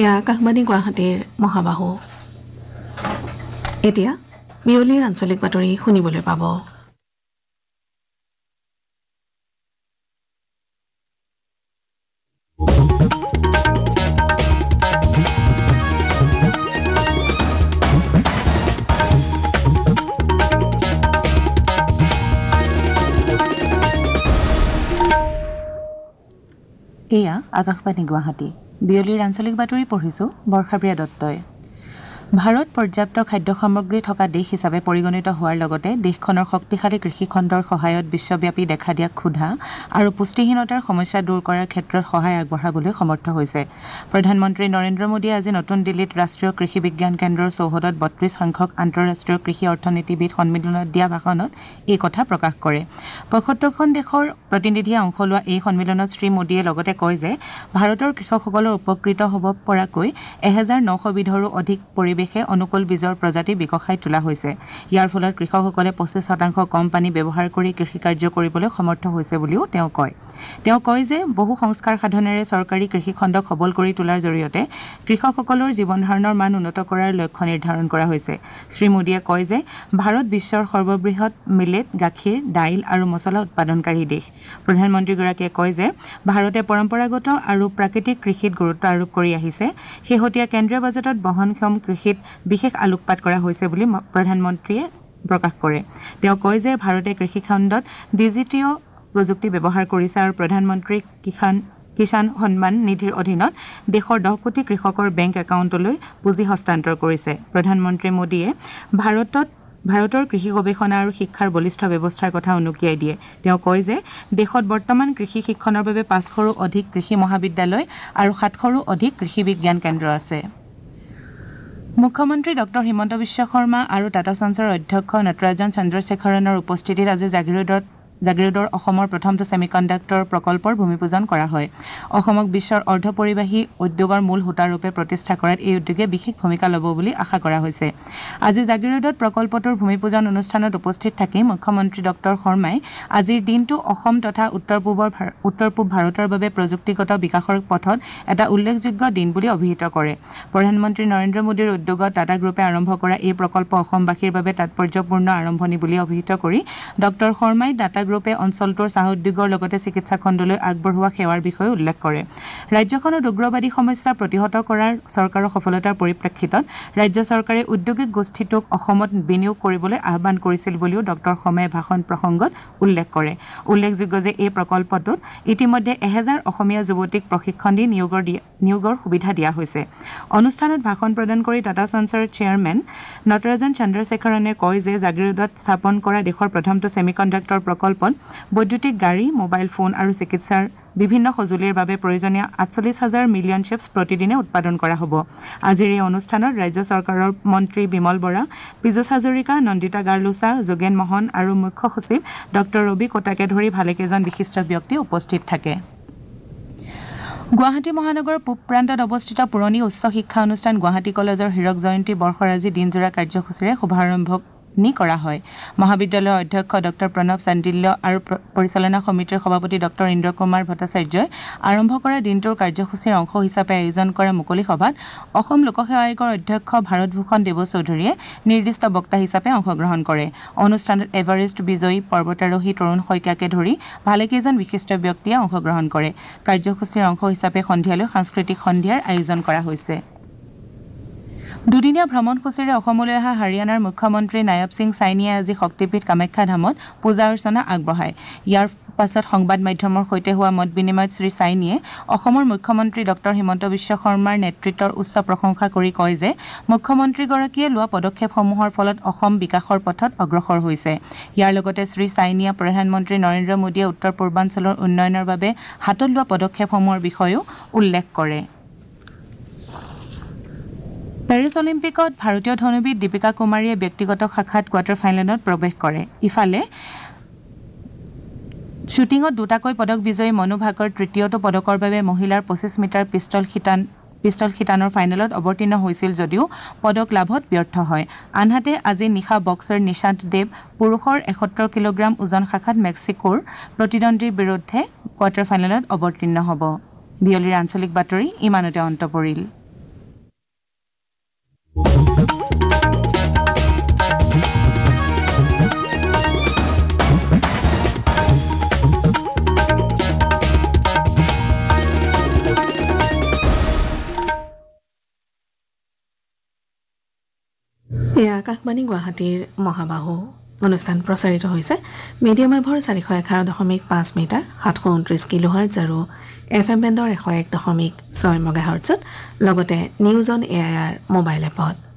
এয়া আকাশবাণী গুৱাহাটীৰ মহাবাহু এতিয়া বিয়লিৰ আঞ্চলিক বাতৰি শুনিবলৈ পাব এয়া আকাশবাণী গুৱাহাটী বিয়লিৰ আঞ্চলিক বাতৰি পঢ়িছোঁ বৰ্ষাপ্ৰিয়া দত্তই ভাৰত পৰ্যাপ্ত খাদ্য সামগ্ৰী থকা দেশ হিচাপে পৰিগণিত হোৱাৰ লগতে দেশখনৰ শক্তিশালী কৃষি খণ্ডৰ সহায়ত বিশ্বব্যাপী দেখা দিয়া ক্ষুধা আৰু পুষ্টিহীনতাৰ সমস্যা দূৰ কৰাৰ ক্ষেত্ৰত সহায় আগবঢ়াবলৈ সমৰ্থ হৈছে প্ৰধানমন্ত্ৰী নৰেন্দ্ৰ মোদীয়ে আজি নতুন দিল্লীত ৰাষ্ট্ৰীয় কৃষি বিজ্ঞান কেন্দ্ৰৰ চৌহদত বত্ৰিছ সংখ্যক আন্তঃৰাষ্ট্ৰীয় কৃষি অৰ্থনীতিবিদ সন্মিলনত দিয়া ভাষণত এই কথা প্ৰকাশ কৰে পঁয়সত্তৰখন দেশৰ প্ৰতিনিধিয়ে অংশ লোৱা এই সন্মিলনত শ্ৰীমোদীয়ে লগতে কয় যে ভাৰতৰ কৃষকসকলৰ উপকৃত হ'ব পৰাকৈ এহেজাৰ নশ বিধৰো অধিক পৰিৱেশ পৰিৱেশে অনুকূল বীজৰ প্ৰজাতি বিকশাই তোলা হৈছে ইয়াৰ ফলত কৃষকসকলে পঁচিছ শতাংশ কম পানী ব্যৱহাৰ কৰি কৃষি কাৰ্য কৰিবলৈ সমৰ্থ হৈছে বুলিও তেওঁ কয় তেওঁ কয় যে বহু সংস্কাৰ সাধনেৰে চৰকাৰী কৃষি খণ্ডক সবল কৰি তোলাৰ জৰিয়তে কৃষকসকলৰ জীৱন ধাৰণৰ মান উন্নত কৰাৰ লক্ষ্য নিৰ্ধাৰণ কৰা হৈছে শ্ৰীমোদীয়ে কয় যে ভাৰত বিশ্বৰ সৰ্ববৃহৎ মিলেট গাখীৰ দাইল আৰু মছলা উৎপাদনকাৰী দেশ প্ৰধানমন্ত্ৰীগৰাকীয়ে কয় যে ভাৰতে পৰম্পৰাগত আৰু প্ৰাকৃতিক কৃষিত গুৰুত্ব আৰোপ কৰি আহিছে শেহতীয়া কেন্দ্ৰীয় বাজেটত বহনক্ষম কৃষি কৃষিত বিশেষ আলোকপাত কৰা হৈছে বুলি প্ৰধানমন্ত্ৰীয়ে প্ৰকাশ কৰে তেওঁ কয় যে ভাৰতে কৃষিখণ্ডত ডিজিটীয় প্ৰযুক্তি ব্যৱহাৰ কৰিছে আৰু প্ৰধানমন্ত্ৰী কিষাণ কিষাণ সন্মান নিধিৰ অধীনত দেশৰ দহ কোটি কৃষকৰ বেংক একাউণ্টলৈ পুঁজি হস্তান্তৰ কৰিছে প্ৰধানমন্ত্ৰী মোদীয়ে ভাৰতত ভাৰতৰ কৃষি গৱেষণা আৰু শিক্ষাৰ বলিষ্ঠ ব্যৱস্থাৰ কথা উনুকিয়াই দিয়ে তেওঁ কয় যে দেশত বৰ্তমান কৃষি শিক্ষণৰ বাবে পাঁচশৰো অধিক কৃষি মহাবিদ্যালয় আৰু সাতশৰো অধিক কৃষি বিজ্ঞান কেন্দ্ৰ আছে মুখ্যমন্ত্ৰী ডঃ হিমন্ত বিশ্ব শৰ্মা আৰু টাটা চান্সৰ অধ্যক্ষ নটৰাজন চন্দ্ৰশেখৰণৰ উপস্থিতিত আজি জাগিৰোডত জাগ্ৰেডৰ অসমৰ প্ৰথমটো ছেমিকণ্ডাক্টৰ প্ৰকল্পৰ ভূমিপূজন কৰা হয় অসমক বিশ্বৰ অৰ্ধ অৰ্ধপৰিবাহী উদ্যোগৰ মূল সূতাৰূপে প্ৰতিষ্ঠা কৰাত এই উদ্যোগে বিশেষ ভূমিকা ল'ব বুলি আশা কৰা হৈছে আজি জাগিৰোডত প্ৰকল্পটোৰ ভূমিপূজন অনুষ্ঠানত উপস্থিত থাকি মুখ্যমন্ত্ৰী ডঃ শৰ্মাই আজিৰ দিনটো অসম তথা উত্তৰ পূবৰ উত্তৰ পূব ভাৰতৰ বাবে প্ৰযুক্তিগত বিকাশৰ পথত এটা উল্লেখযোগ্য দিন বুলি অভিহিত কৰে প্ৰধানমন্ত্ৰী নৰেন্দ্ৰ মোদীৰ উদ্যোগত টাটা গ্ৰুপে আৰম্ভ কৰা এই প্ৰকল্প অসমবাসীৰ বাবে তাৎপৰ্যপূৰ্ণ আৰম্ভণি বুলি অভিহিত কৰি ডঃ শৰ্মাই ডাটা গ্ৰুপে অঞ্চলটোৰ চাহ উদ্যোগৰ লগতে চিকিৎসা খণ্ডলৈ আগবঢ়োৱা সেৱাৰ বিষয়ে উল্লেখ কৰে ৰাজ্যখনত উগ্ৰবাদী সমস্যা প্ৰতিহত কৰাৰ চৰকাৰৰ সফলতাৰ পৰিপ্ৰেক্ষিতত ৰাজ্য চৰকাৰে উদ্যোগিক গোষ্ঠীটোক অসমত বিনিয়োগ কৰিবলৈ আহান কৰিছিল বুলিও ডঃ সোমে ভাষণ প্ৰসংগত উল্লেখ কৰে উল্লেখযোগ্য যে এই প্ৰকল্পটোত ইতিমধ্যে এহেজাৰ অসমীয়া যুৱতীক প্ৰশিক্ষণ দি নিয়োগৰ নিয়োগৰ সুবিধা দিয়া হৈছে অনুষ্ঠানত ভাষণ প্ৰদান কৰি টাটা চানচাৰ চেয়াৰমেন নটৰাজন চন্দ্ৰশেখৰণে কয় যে জাগিৰোডত স্থাপন কৰা দেশৰ প্ৰথমটো ছেমি কণ্ডাক্টৰ প্ৰকল্প বিকল্পত বৈদ্যুতিক গাড়ী মোবাইল ফোন আৰু চিকিৎসাৰ বিভিন্ন সঁজুলিৰ বাবে প্ৰয়োজনীয় আঠচল্লিছ হাজাৰ মিলিয়ন চেপছ প্ৰতিদিনে উৎপাদন কৰা হ'ব আজিৰ এই অনুষ্ঠানত ৰাজ্য চৰকাৰৰ মন্ত্ৰী বিমল বৰা পীযুষ হাজৰিকা নন্দিতা গাৰ্লোচা যোগেন মোহন আৰু মুখ্য সচিব ডঃ ৰবি কোটাকে ধৰি ভালেকেইজন বিশিষ্ট ব্যক্তি উপস্থিত থাকে গুৱাহাটী মহানগৰ পূব প্ৰান্তত অৱস্থিত পুৰণি উচ্চ শিক্ষা অনুষ্ঠান গুৱাহাটী কলেজৰ হীৰক জয়ন্তী বৰ্ষৰাজি দিনজোৰা কাৰ্যসূচীৰে শুভাৰম্ভ নি কৰা হয় মহাবিদ্যালয়ৰ অধ্যক্ষ ডক্টৰ প্ৰণৱ চাণ্ডিল্য আৰু পৰিচালনা সমিতিৰ সভাপতি ডক্টৰ ইন্দ্ৰ কুমাৰ ভট্টাচাৰ্যই আৰম্ভ কৰা দিনটোৰ কাৰ্যসূচীৰ অংশ হিচাপে আয়োজন কৰা মুকলি সভাত অসম লোকসেৱা আয়োগৰ অধ্যক্ষ ভাৰতভূষণ চৌধুৰীয়ে নিৰ্দিষ্ট বক্তা হিচাপে অংশগ্ৰহণ কৰে অনুষ্ঠানত এভাৰেষ্ট বিজয়ী পৰ্বতাৰোহী তৰুণ শইকীয়াকে ধৰি ভালেকেইজন বিশিষ্ট ব্যক্তিয়ে অংশগ্ৰহণ কৰে কাৰ্যসূচীৰ অংশ হিচাপে সন্ধিয়ালৈ সাংস্কৃতিক সন্ধিয়াৰ আয়োজন কৰা হৈছে দুদিনীয়া ভ্ৰমণসূচীৰে অসমলৈ অহা হাৰিয়ানাৰ মুখ্যমন্ত্ৰী নায়ব সিং চাইনীয়ে আজি শক্তিপীঠ কামাখ্যা ধামত পূজা অৰ্চনা আগবঢ়ায় ইয়াৰ পাছত সংবাদ মাধ্যমৰ সৈতে হোৱা মত বিনিময়ত শ্ৰীচাইনীয়ে অসমৰ মুখ্যমন্ত্ৰী ডঃ হিমন্ত বিশ্ব শৰ্মাৰ নেতৃত্বৰ উচ্চ প্ৰশংসা কৰি কয় যে মুখ্যমন্ত্ৰীগৰাকীয়ে লোৱা পদক্ষেপসমূহৰ ফলত অসম বিকাশৰ পথত অগ্ৰসৰ হৈছে ইয়াৰ লগতে শ্ৰীচাইনীয়ে প্ৰধানমন্ত্ৰী নৰেন্দ্ৰ মোদীয়ে উত্তৰ পূৰ্বাঞ্চলৰ উন্নয়নৰ বাবে হাতত লোৱা পদক্ষেপসমূহৰ বিষয়েও উল্লেখ কৰে পেৰিছ অলিম্পিকত ভাৰতীয় ধনুবিদ দীপিকা কুমাৰীয়ে ব্যক্তিগত শাখাত কোৱাৰ্টাৰ ফাইনেলত প্ৰৱেশ কৰে ইফালে শ্বুটিঙত দুটাকৈ পদক বিজয়ী মনু ভাকৰ তৃতীয়টো পদকৰ বাবে মহিলাৰ পঁচিছ মিটাৰ পিষ্টল শিতান পিষ্টল শিতানৰ ফাইনেলত অৱতীৰ্ণ হৈছিল যদিও পদক লাভত ব্যৰ্থ হয় আনহাতে আজি নিশা বক্সাৰ নিশান্ত দেৱ পুৰুষৰ এসত্তৰ কিলোগ্ৰাম ওজন শাখাত মেক্সিকোৰ প্ৰতিদ্বন্দ্বীৰ বিৰুদ্ধে কোৱাৰ্টাৰ ফাইনেলত অৱতীৰ্ণ হ'ব বিয়লিৰ আঞ্চলিক বাতৰি ইমানতে অন্ত পৰিল এয়া আকাশবাণী গুৱাহাটীৰ মহাবাহু অনুষ্ঠান প্ৰচাৰিত হৈছে মিডিয়াম ৱেভৰ চাৰিশ এঘাৰ দশমিক পাঁচ মিটাৰ সাতশ ঊনত্ৰিছ কিলো হাৰ্জ আৰু এফ এম বেণ্ডৰ এশ এক দশমিক ছয় মেগা হাৰ্জত লগতে news on A I R mobile এপত